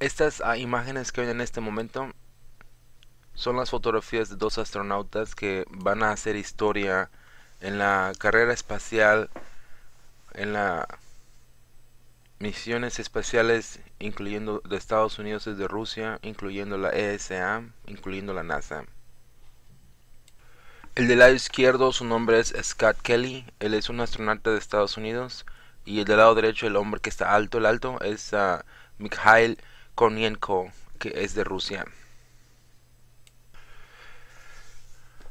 Estas ah, imágenes que ven en este momento son las fotografías de dos astronautas que van a hacer historia en la carrera espacial, en las misiones espaciales, incluyendo de Estados Unidos y de Rusia, incluyendo la ESA, incluyendo la NASA. El del lado izquierdo, su nombre es Scott Kelly, él es un astronauta de Estados Unidos, y el del lado derecho, el hombre que está alto, el alto, es ah, Mikhail Konienko, que es de Rusia.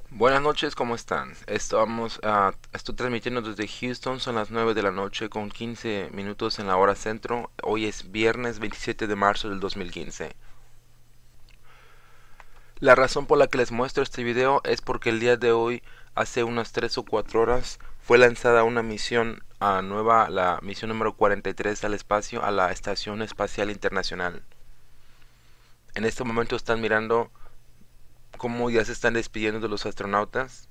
Buenas noches, ¿cómo están? Estamos, a ah, estoy transmitiendo desde Houston, son las 9 de la noche con 15 minutos en la hora centro. Hoy es viernes 27 de marzo del 2015. La razón por la que les muestro este video es porque el día de hoy, hace unas 3 o 4 horas, fue lanzada una misión a ah, nueva, la misión número 43 al espacio, a la Estación Espacial Internacional. En este momento están mirando cómo ya se están despidiendo de los astronautas.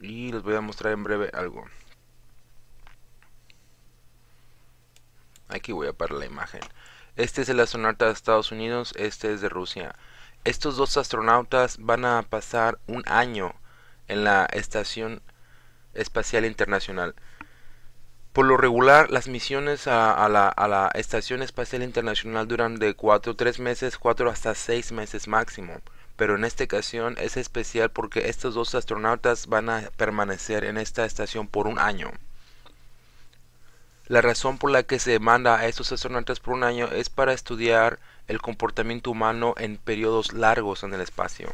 Y les voy a mostrar en breve algo. Aquí voy a parar la imagen. Este es el astronauta de Estados Unidos, este es de Rusia. Estos dos astronautas van a pasar un año en la Estación Espacial Internacional. Por lo regular, las misiones a, la, Estación Espacial Internacional duran de 4 3 meses, 4 hasta 6 meses máximo. Pero en esta ocasión es especial porque estos dos astronautas van a permanecer en esta estación por un año. La razón por la que se manda a estos astronautas por un año es para estudiar el comportamiento humano en periodos largos en el espacio.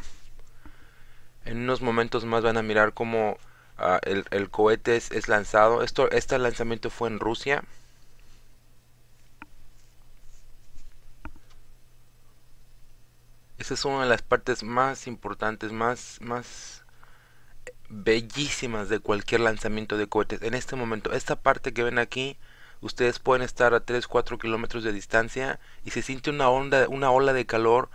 En unos momentos más van a mirar cómo Ah, el, cohete es, lanzado. Esto, este lanzamiento fue en Rusia. Esa es una de las partes más importantes, más, más bellísimas de cualquier lanzamiento de cohetes. En este momento, esta parte que ven aquí, ustedes pueden estar a 3-4 kilómetros de distancia y se siente una, onda, una ola de calor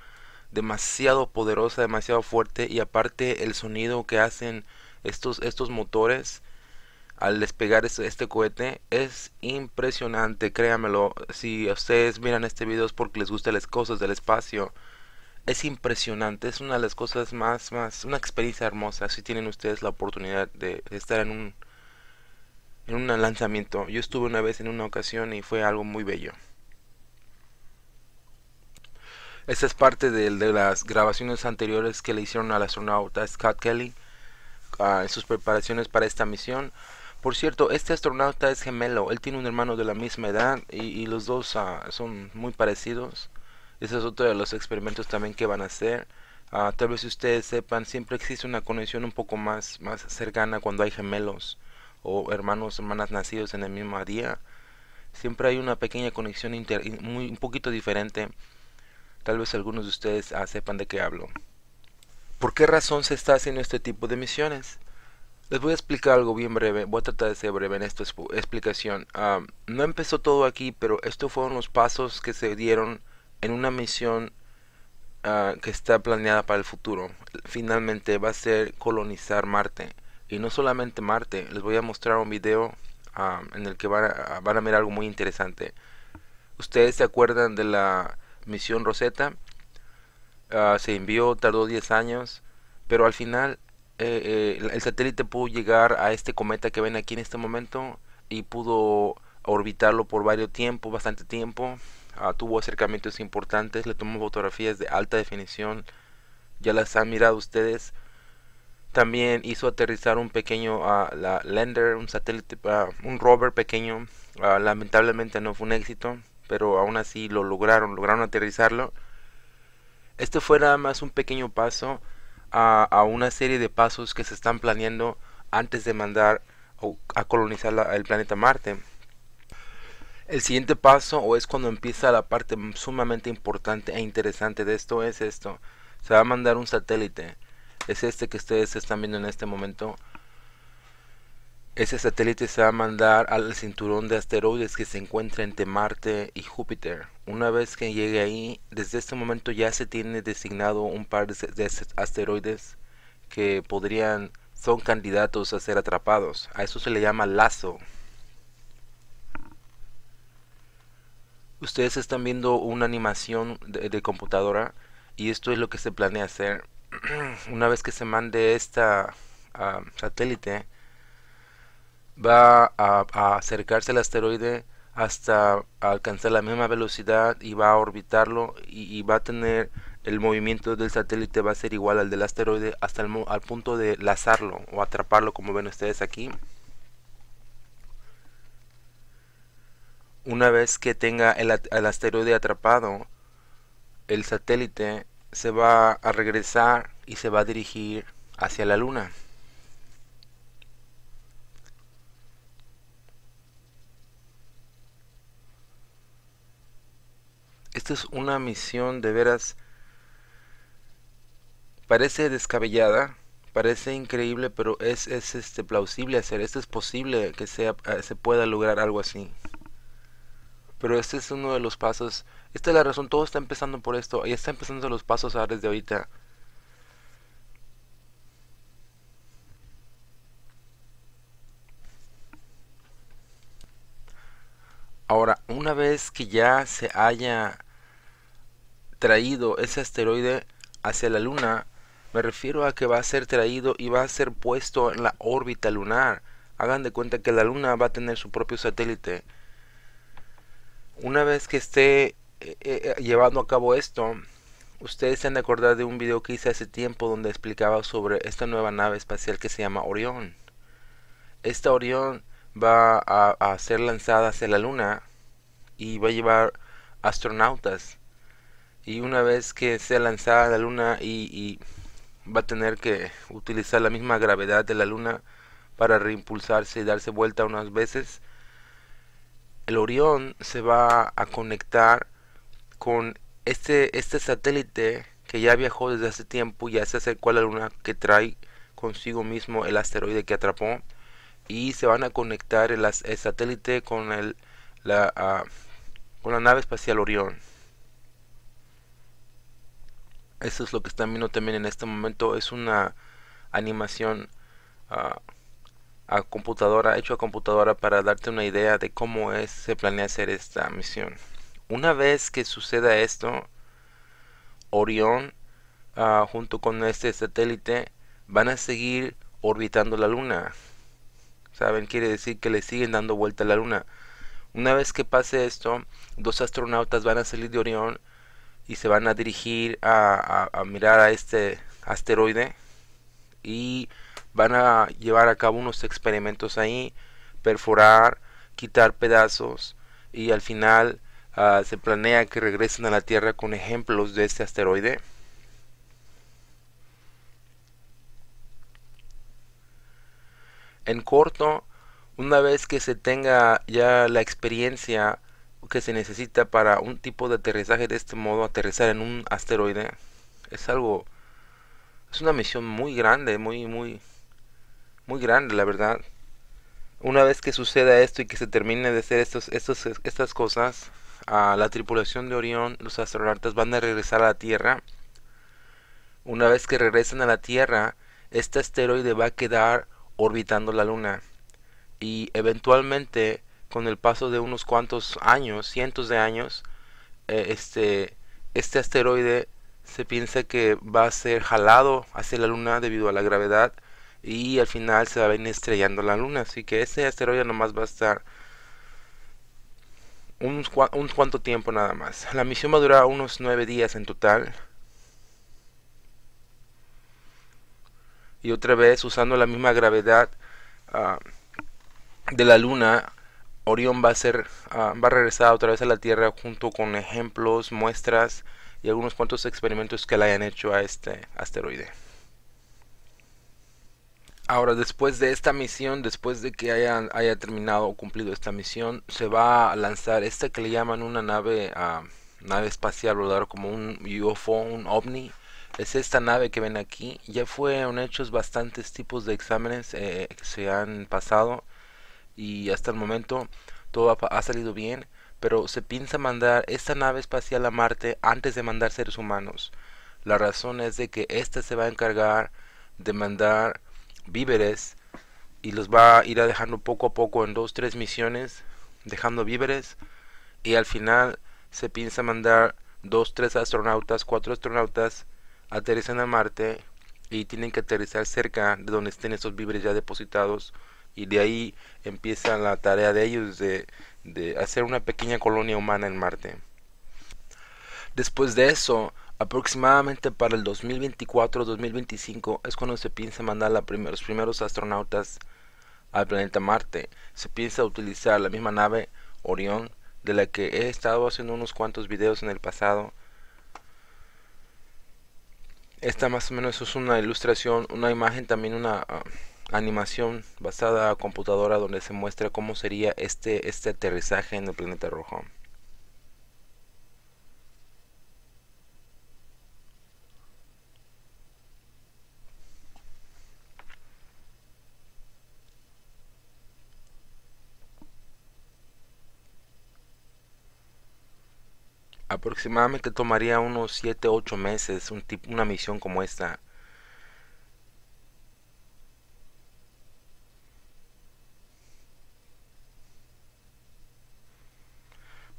demasiado poderosa, demasiado fuerte y aparte el sonido que hacen estos, estos motores al despegar este, este, cohete es impresionante, créamelo. Si ustedes miran este video es porque les gustan las cosas del espacio. Es impresionante, es una de las cosas más, más, una experiencia hermosa. Si tienen ustedes la oportunidad de estar en un, en un lanzamiento. Yo estuve una vez en una ocasión y fue algo muy bello. Esta es parte de, de las grabaciones anteriores que le hicieron al astronauta Scott Kelly en sus preparaciones para esta misión. Por cierto, este astronauta es gemelo, él tiene un hermano de la misma edad y, los dos ah, son muy parecidos. Ese es otro de los experimentos también que van a hacer. Ah, tal vez ustedes sepan, siempre existe una conexión un poco más, más cercana cuando hay gemelos o hermanos, hermanas nacidos en el mismo día. Siempre hay una pequeña conexión muy, un poquito diferente. Tal vez algunos de ustedes ah, sepan de qué hablo. ¿Por qué razón se está haciendo este tipo de misiones? Les voy a explicar algo bien breve, voy a tratar de ser breve en esta explicación. no empezó todo aquí, pero estos fueron los pasos que se dieron en una misión ah, que está planeada para el futuro. Finalmente va a ser colonizar Marte. Y no solamente Marte, les voy a mostrar un video en el que van a, ver algo muy interesante. ¿Ustedes se acuerdan de la misión Rosetta? Ah, se envió, tardó 10 años, pero al final eh, eh, el satélite pudo llegar a este cometa que ven aquí en este momento y pudo orbitarlo por varios tiempo, bastante tiempo. Ah, tuvo acercamientos importantes, le tomó fotografías de alta definición, ya las han mirado ustedes. También hizo aterrizar un pequeño ah, la lander, un satélite, un rover pequeño. lamentablemente no fue un éxito, pero aún así lo lograron, lograron aterrizarlo. Este fue nada más un pequeño paso a, una serie de pasos que se están planeando antes de mandar a colonizar el planeta Marte. El siguiente paso, o es cuando empieza la parte sumamente importante e interesante de esto, es esto. Se va a mandar un satélite. Es este que ustedes están viendo en este momento ese satélite se va a mandar al cinturón de asteroides que se encuentra entre Marte y Júpiter. Una vez que llegue ahí, desde este momento ya se tiene designado un par de asteroides que podrían son candidatos a ser atrapados. A eso se le llama lazo. Ustedes están viendo una animación de, computadora y esto es lo que se planea hacer. Una vez que se mande esta ah, satélite, va a, acercarse al asteroide hasta alcanzar la misma velocidad y va a orbitarlo y, va a tener el movimiento del satélite va a ser igual al del asteroide hasta el al punto de lazarlo o atraparlo como ven ustedes aquí una vez que tenga el asteroide atrapado el satélite se va a regresar y se va a dirigir hacia la luna es una misión de veras... Parece descabellada, parece increíble, pero es, este, plausible hacer. Esto es posible que sea, ah, se pueda lograr algo así. Pero este es uno de los pasos. Esta es la razón, todo está empezando por esto. Y está empezando los pasos ahora desde ahorita. Ahora, una vez que ya se haya traído ese asteroide hacia la Luna, me refiero a que va a ser traído y va a ser puesto en la órbita lunar. Hagan de cuenta que la Luna va a tener su propio satélite. Una vez que esté eh, eh, eh, llevando a cabo esto, ustedes se han de acordar de un video que hice hace tiempo donde explicaba sobre esta nueva nave espacial que se llama Orión. Esta Orión va a ser lanzada hacia la Luna y va a llevar astronautas y una vez que sea lanzada la luna y, va a tener que utilizar la misma gravedad de la luna para reimpulsarse y darse vuelta unas veces el Orión se va a conectar con este, este satélite que ya viajó desde hace tiempo ya se acercó a la luna que trae consigo mismo el asteroide que atrapó y se van a conectar el, satélite con el, la, ah, con la nave espacial Orión eso es lo que están viendo también en este momento. Es una animación ah, a computadora, hecho a computadora para darte una idea de cómo es, se planea hacer esta misión. Una vez que suceda esto, Orión ah, junto con este satélite van a seguir orbitando la luna. ¿Saben? Quiere decir que le siguen dando vuelta a la luna. Una vez que pase esto, dos astronautas van a salir de Orión y se van a dirigir a, mirar a este asteroide y van a llevar a cabo unos experimentos ahí, perforar, quitar pedazos y al final ah, se planea que regresen a la Tierra con ejemplos de este asteroide. En corto, una vez que se tenga ya la experiencia que se necesita para un tipo de aterrizaje de este modo, aterrizar en un asteroide, es algo, es una misión muy grande, muy, muy, muy grande, la verdad. Una vez que suceda esto y que se termine de hacer estos, estos, estas cosas, a la tripulación de Orión, los astronautas van a regresar a la Tierra. Una vez que regresan a la Tierra, este asteroide va a quedar orbitando la Luna. Y eventualmente con el paso de unos cuantos años, cientos de años, eh, este, este, asteroide se piensa que va a ser jalado hacia la Luna debido a la gravedad y al final se va a venir estrellando la Luna. Así que este asteroide nomás va a estar un, cuánto cuanto tiempo nada más. La misión va a durar unos nueve días en total. Y otra vez usando la misma gravedad ah, de la Luna Orión va a ser ah, va regresar otra vez a la Tierra junto con ejemplos, muestras y algunos cuantos experimentos que le hayan hecho a este asteroide. Ahora, después de esta misión, después de que haya, haya terminado o cumplido esta misión, se va a lanzar esta que le llaman una nave, ah, nave espacial, como un UFO, un ovni. Es esta nave que ven aquí. Ya fueron hechos bastantes tipos de exámenes eh, que se han pasado y hasta el momento todo ha, salido bien, pero se piensa mandar esta nave espacial a Marte antes de mandar seres humanos. La razón es de que ésta se va a encargar de mandar víveres y los va a ir dejando poco a poco en dos, tres misiones, dejando víveres y al final se piensa mandar dos, tres astronautas, cuatro astronautas aterrizan a Marte y tienen que aterrizar cerca de donde estén esos víveres ya depositados y de ahí empieza la tarea de ellos de, hacer una pequeña colonia humana en Marte. Después de eso, aproximadamente para el 2024-2025 es cuando se piensa mandar a los primeros astronautas al planeta Marte. Se piensa utilizar la misma nave Orión de la que he estado haciendo unos cuantos videos en el pasado. Esta más o menos es una ilustración, una imagen, también una... Ah, animación basada a computadora donde se muestra cómo sería este, este aterrizaje en el planeta rojo. Aproximadamente tomaría unos 7-8 meses un una misión como esta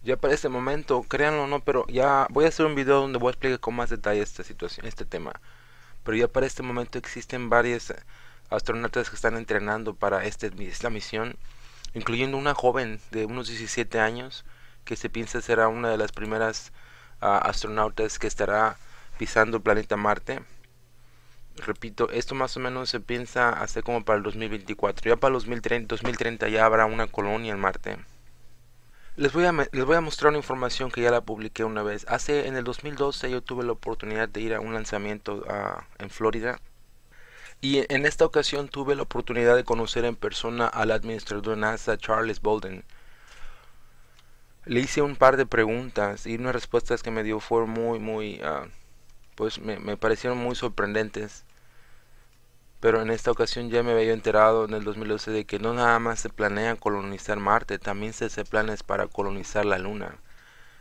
Ya para este momento, créanlo o no, pero ya voy a hacer un video donde voy a explicar con más detalle esta situación, este tema. Pero ya para este momento existen varias astronautas que están entrenando para este, esta misión, incluyendo una joven de unos 17 años que se piensa será una de las primeras ah, astronautas que estará pisando el planeta Marte. Repito, esto más o menos se piensa hacer como para el 2024. Ya para el 2030, 2030 ya habrá una colonia en Marte. Les voy, a, les voy a mostrar una información que ya la publiqué una vez. Hace en el 2012 yo tuve la oportunidad de ir a un lanzamiento ah, en Florida y en esta ocasión tuve la oportunidad de conocer en persona al administrador de NASA Charles Bolden. Le hice un par de preguntas y unas respuestas que me dio fueron muy, muy, ah, pues me, me parecieron muy sorprendentes pero en esta ocasión ya me había enterado en el 2012 de que no nada más se planea colonizar Marte, también se hace planes para colonizar la Luna.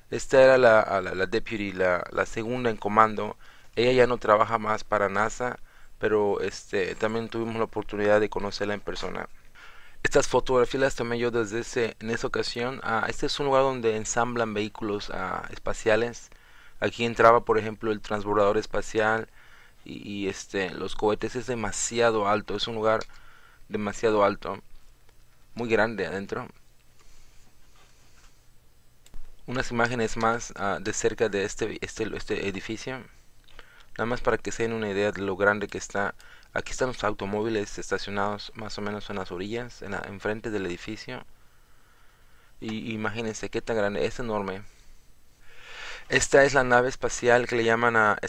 Esta era la, la, la deputy, la, segunda en comando. Ella ya no trabaja más para NASA, pero este, también tuvimos la oportunidad de conocerla en persona. Estas fotografías las tomé yo desde ese, en esa ocasión. Ah, este es un lugar donde ensamblan vehículos ah, espaciales. Aquí entraba, por ejemplo, el transbordador espacial, y, este los cohetes es demasiado alto es un lugar demasiado alto muy grande adentro unas imágenes más ah, de cerca de este, este, este edificio nada más para que se den una idea de lo grande que está aquí están los automóviles estacionados más o menos en las orillas en la, enfrente del edificio y imagínense qué tan grande es enorme esta es la nave espacial que le llaman a,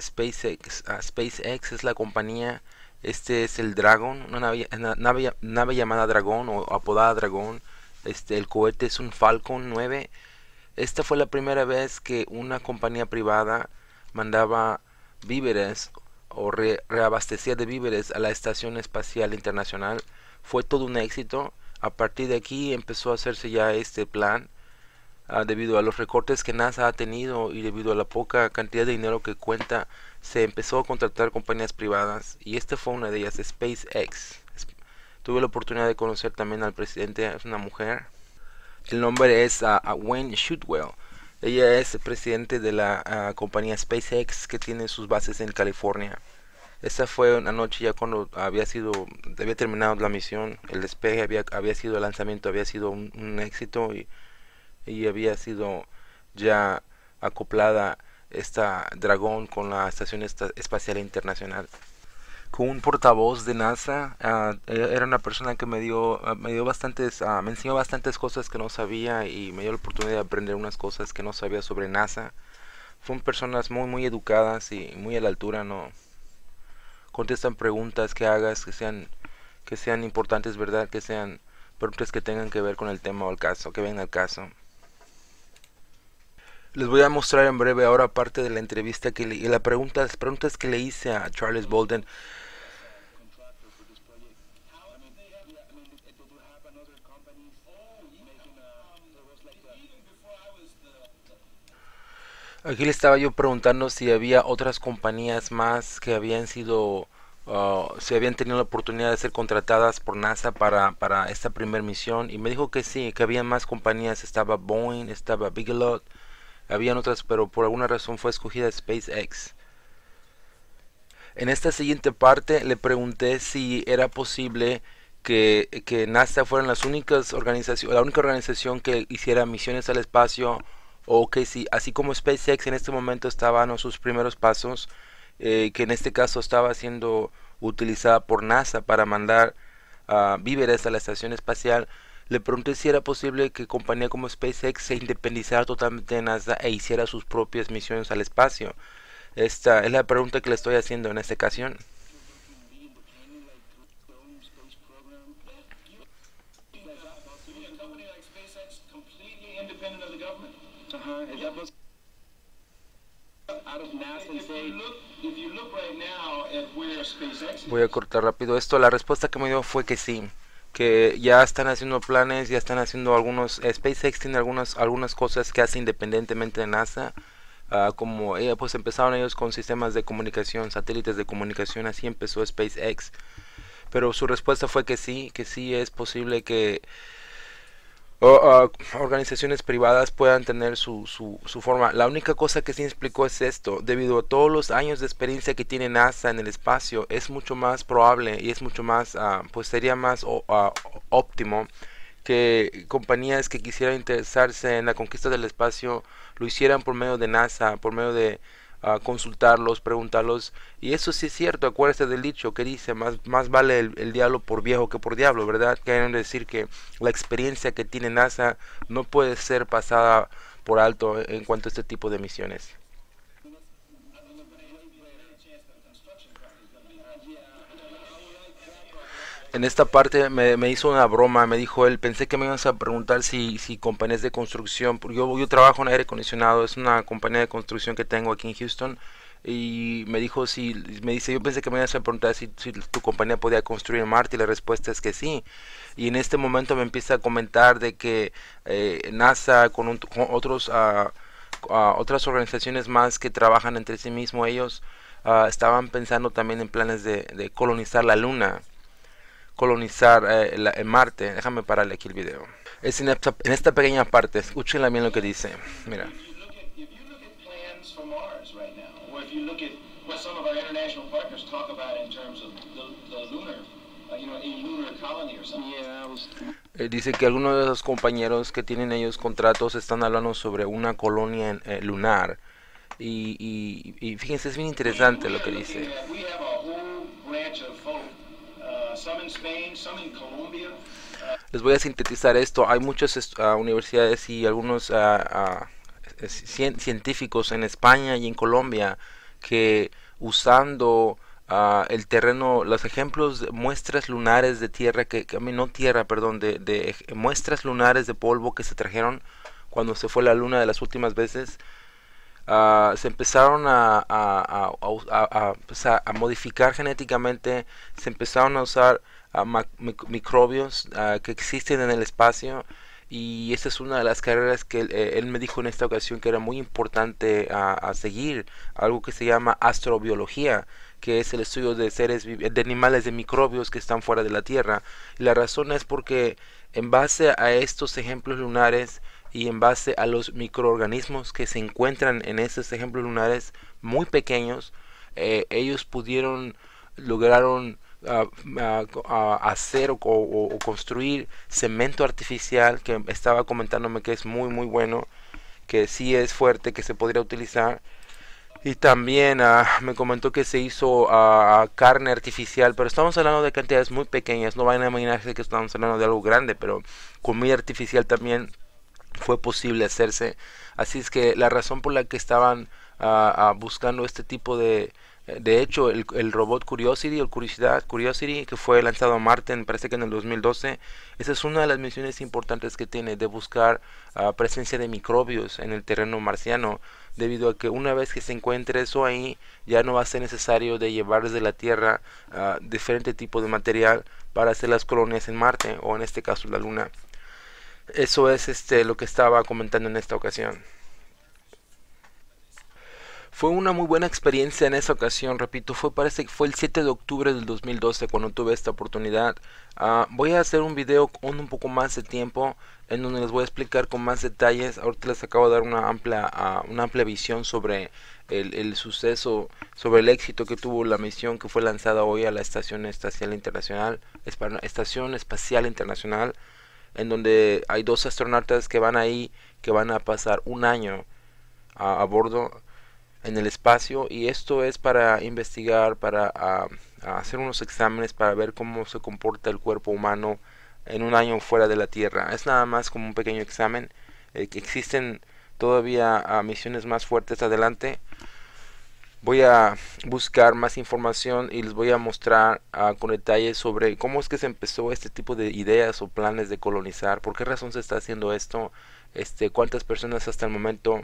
SpaceX. A SpaceX es la compañía. Este es el Dragon, una nave, nave, llamada Dragón o apodada Dragón. Este, el cohete es un Falcon 9. Esta fue la primera vez que una compañía privada mandaba víveres o reabastecía de víveres a la Estación Espacial Internacional. Fue todo un éxito. A partir de aquí empezó a hacerse ya este plan Ah, debido a los recortes que NASA ha tenido y debido a la poca cantidad de dinero que cuenta, se empezó a contratar compañías privadas y esta fue una de ellas, SpaceX. Tuve la oportunidad de conocer también al presidente, es una mujer. El nombre es uh, ah, ah, Wayne Shutwell. Ella es presidente de la compañía SpaceX que tiene sus bases en California. Esta fue una noche ya cuando había sido, había terminado la misión, el despegue había, había sido, el lanzamiento había sido un, un éxito y y había sido ya acoplada esta Dragón con la Estación Espacial Internacional. Con un portavoz de NASA, ah, e-, era una persona que me dio, ah, me dio bastantes, ah, me enseñó bastantes cosas que no sabía y me dio la oportunidad de aprender unas cosas que no sabía sobre NASA. Fueron personas muy, muy educadas y muy a la altura, no contestan preguntas que hagas que sean, que sean importantes, ¿verdad? Que sean preguntas que tengan que ver con el tema o el caso, que vengan al caso. Les voy a mostrar en breve ahora parte de la entrevista que y la pregunta, las preguntas que le hice a Charles Bolden. Aquí le estaba yo preguntando si había otras compañías más que habían sido, uh, habían tenido la oportunidad de ser contratadas por NASA para, para esta primera misión. Y me dijo que sí, que había más compañías. Estaba Boeing, estaba Bigelow, habían otras, pero por alguna razón fue escogida SpaceX. En esta siguiente parte le pregunté si era posible que, NASA fueran las únicas la única organización que hiciera misiones al espacio o que si, así como SpaceX en este momento estaban en sus primeros pasos, eh, que en este caso estaba siendo utilizada por NASA para mandar víveres a la estación espacial, le pregunté si era posible que compañía como SpaceX se independizara totalmente de NASA e hiciera sus propias misiones al espacio. Esta es la pregunta que le estoy haciendo en esta ocasión. Voy a cortar rápido esto. La respuesta que me dio fue que sí que ya están haciendo planes, ya están haciendo algunos, SpaceX tiene algunas, algunas cosas que hace independientemente de NASA, ah, como eh, pues empezaron ellos con sistemas de comunicación, satélites de comunicación, así empezó SpaceX, pero su respuesta fue que sí, que sí es posible que organizaciones privadas puedan tener su, su, forma. La única cosa que se explicó es esto, debido a todos los años de experiencia que tiene NASA en el espacio, es mucho más probable y es mucho más, ah, pues sería más ah, óptimo que compañías que quisieran interesarse en la conquista del espacio lo hicieran por medio de NASA, por medio de consultarlos, preguntarlos. Y eso sí es cierto, Acuérdese del dicho que dice, más, más vale el, el, diablo por viejo que por diablo, ¿verdad? Quieren decir que la experiencia que tiene NASA no puede ser pasada por alto en cuanto a este tipo de misiones. en esta parte me, hizo una broma, me dijo él, pensé que me ibas a preguntar si, si compañías de construcción, yo, yo trabajo en aire acondicionado, es una compañía de construcción que tengo aquí en Houston, y me dijo si, me dice, yo pensé que me ibas a preguntar si, tu compañía podía construir en Marte, y la respuesta es que sí. Y en este momento me empieza a comentar de que eh, NASA con, otros, ah, ah, otras organizaciones más que trabajan entre sí mismo ellos ah, estaban pensando también en planes de colonizar la Luna colonizar el eh, en Marte. Déjame pararle aquí el video. Es en esta, en esta pequeña parte, escúchenla bien lo que dice. Mira. dice que algunos de los compañeros que tienen ellos contratos están hablando sobre una colonia eh, lunar. Y, y, fíjense, es bien interesante lo que dice. Les voy a sintetizar esto. Hay muchas ah, universidades y algunos uh, científicos en España y en Colombia que usando el terreno, los ejemplos de muestras lunares de tierra, que, que no tierra, perdón, de, de, muestras lunares de polvo que se trajeron cuando se fue la luna de las últimas veces, se empezaron pues, a, modificar genéticamente, se empezaron a usar microbios que existen en el espacio y esta es una de las carreras que él, eh, me dijo en esta ocasión que era muy importante a, seguir, algo que se llama astrobiología, que es el estudio de seres de animales de microbios que están fuera de la Tierra. Y la razón es porque en base a estos ejemplos lunares y en base a los microorganismos que se encuentran en estos ejemplos lunares muy pequeños, eh, ellos pudieron, lograron ah, ah, ah, hacer o, construir cemento artificial que estaba comentándome que es muy muy bueno, que sí es fuerte, que se podría utilizar. Y también me comentó que se hizo carne artificial, pero estamos hablando de cantidades muy pequeñas, no van a imaginarse que estamos hablando de algo grande, pero comida artificial también fue posible hacerse. Así es que la razón por la que estaban ah, ah, buscando este tipo de... Eh, de hecho, el, robot Curiosity, o Curiosidad Curiosity, que fue lanzado a Marte, parece que en el 2012, esa es una de las misiones importantes que tiene de buscar ah, presencia de microbios en el terreno marciano, debido a que una vez que se encuentre eso ahí, ya no va a ser necesario de llevar desde la Tierra diferente tipo de material para hacer las colonias en Marte, o en este caso la Luna. Eso es este, lo que estaba comentando en esta ocasión. Fue una muy buena experiencia en esa ocasión, repito, fue parece este, que fue el 7 de octubre del 2012 cuando tuve esta oportunidad. Ah, voy a hacer un video con un poco más de tiempo en donde les voy a explicar con más detalles. Ahorita les acabo de dar una amplia, ah, una amplia visión sobre el, suceso, sobre el éxito que tuvo la misión que fue lanzada hoy a la Estación Estación Espacial Internacional en donde hay dos astronautas que van ahí, que van a pasar un año a, bordo en el espacio y esto es para investigar, para hacer unos exámenes, para ver cómo se comporta el cuerpo humano en un año fuera de la Tierra. Es nada más como un pequeño examen. Eh, existen todavía ah, misiones más fuertes adelante voy a buscar más información y les voy a mostrar ah, con detalle sobre cómo es que se empezó este tipo de ideas o planes de colonizar, por qué razón se está haciendo esto, este, cuántas personas hasta el momento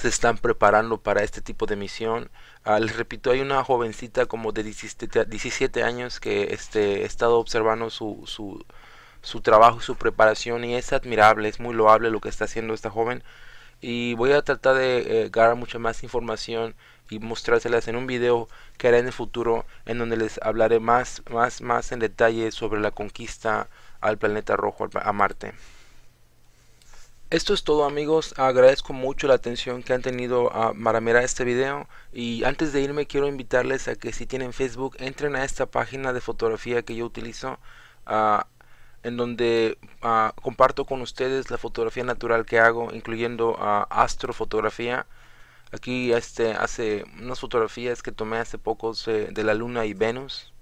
se están preparando para este tipo de misión. Ah, les repito, hay una jovencita como de 17, años que este, he estado observando su, su, su trabajo, su preparación y es admirable, es muy loable lo que está haciendo esta joven y voy a tratar de dar eh, ganar mucha más información y mostrárselas en un video que haré en el futuro en donde les hablaré más más más en detalle sobre la conquista al planeta rojo a Marte. Esto es todo amigos, agradezco mucho la atención que han tenido a mirar este video y antes de irme quiero invitarles a que si tienen Facebook entren a esta página de fotografía que yo utilizo a en donde ah, comparto con ustedes la fotografía natural que hago, incluyendo astrofotografía. Aquí este, hace unas fotografías que tomé hace poco de la Luna y Venus.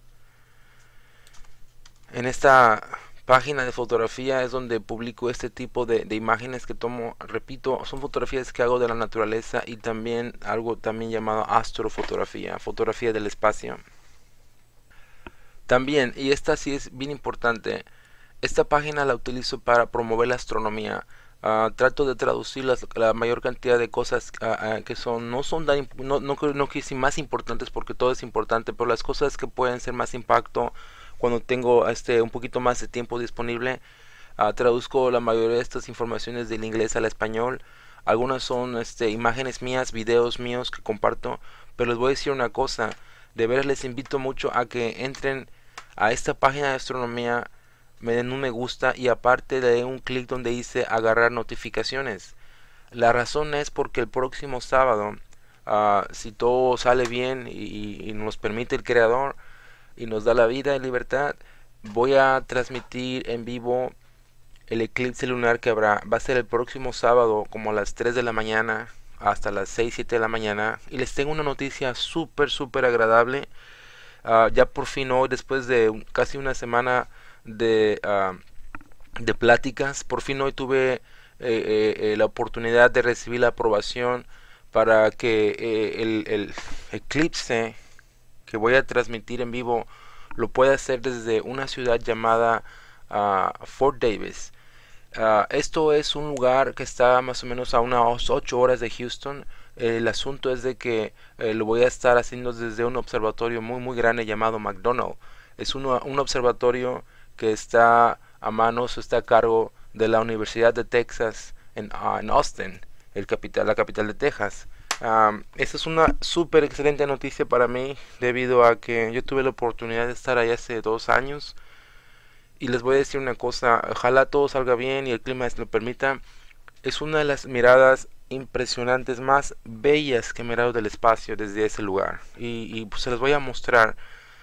En esta página de fotografía es donde publico este tipo de, imágenes que tomo, repito, son fotografías que hago de la naturaleza y también algo también llamado astrofotografía, fotografía del espacio. También, y esta sí es bien importante, esta página la utilizo para promover la astronomía. Ah, trato de traducir la mayor cantidad de cosas ah, ah, que son no son no no, más importantes porque todo es importante pero las cosas que pueden ser más impacto cuando tengo este un poquito más de tiempo disponible traduzco la mayoría de estas informaciones del inglés al español algunas son este imágenes mías videos míos que comparto pero les voy a decir una cosa de veras les invito mucho a que entren a esta página de astronomía me den un me gusta y aparte de un clic donde dice agarrar notificaciones. La razón es porque el próximo sábado, ah, si todo sale bien y, nos permite el creador y nos da la vida y libertad, voy a transmitir en vivo el eclipse lunar que habrá. Va a ser el próximo sábado como a las 3 de la mañana hasta las 6, 7 de la mañana. Y les tengo una noticia súper, súper agradable. Ah, ya por fin hoy, después de casi una semana de, ah, de pláticas. Por fin hoy tuve eh, eh, eh, la oportunidad de recibir la aprobación para que el, eclipse que voy a transmitir en vivo lo pueda hacer desde una ciudad llamada ah, Fort Davis. Ah, esto es un lugar que está más o menos a unas 8 horas de Houston. El asunto es de que lo voy a estar haciendo desde un observatorio muy muy grande llamado McDonald. Es un observatorio que está a manos o está a cargo de la Universidad de Texas en, ah, Austin, capital, la capital de Texas. Um, esta es una súper excelente noticia para mí debido a que yo tuve la oportunidad de estar ahí hace dos años y les voy a decir una cosa, ojalá todo salga bien y el clima se lo permita. Es una de las miradas impresionantes más bellas que he mirado del espacio desde ese lugar y, se las voy a mostrar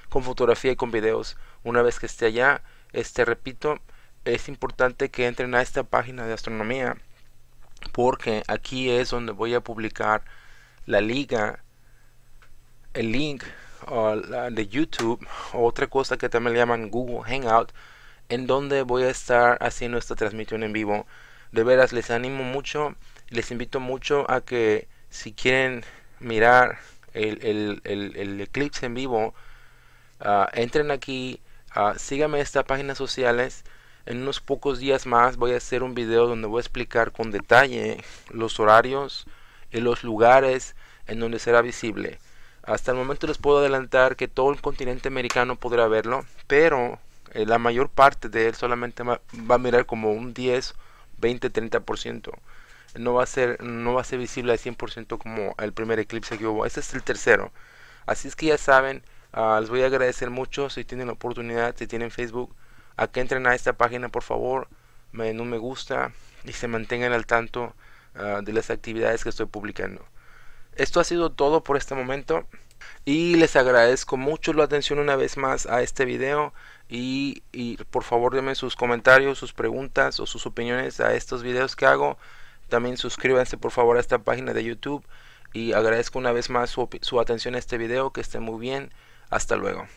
con fotografía y con videos una vez que esté allá este, repito, es importante que entren a esta página de astronomía porque aquí es donde voy a publicar la liga, el link de YouTube, otra cosa que también le llaman Google Hangout, en donde voy a estar haciendo esta transmisión en vivo. De veras, les animo mucho, les invito mucho a que si quieren mirar el, eclipse en vivo, ah, entren aquí Síganme ah, sígame estas páginas sociales. En unos pocos días más voy a hacer un video donde voy a explicar con detalle los horarios y los lugares en donde será visible. Hasta el momento les puedo adelantar que todo el continente americano podrá verlo, pero eh, la mayor parte de él solamente va, a mirar como un 10, 20, 30%. No va a ser, no va a ser visible al 100% como el primer eclipse que hubo. Este es el tercero. Así es que ya saben, Ah, les voy a agradecer mucho si tienen la oportunidad, si tienen Facebook, a que entren a esta página por favor, me un me gusta y se mantengan al tanto ah, de las actividades que estoy publicando. Esto ha sido todo por este momento y les agradezco mucho la atención una vez más a este video y, por favor denme sus comentarios, sus preguntas o sus opiniones a estos videos que hago. También suscríbanse por favor a esta página de YouTube y agradezco una vez más su, su atención a este video, que esté muy bien. Hasta luego.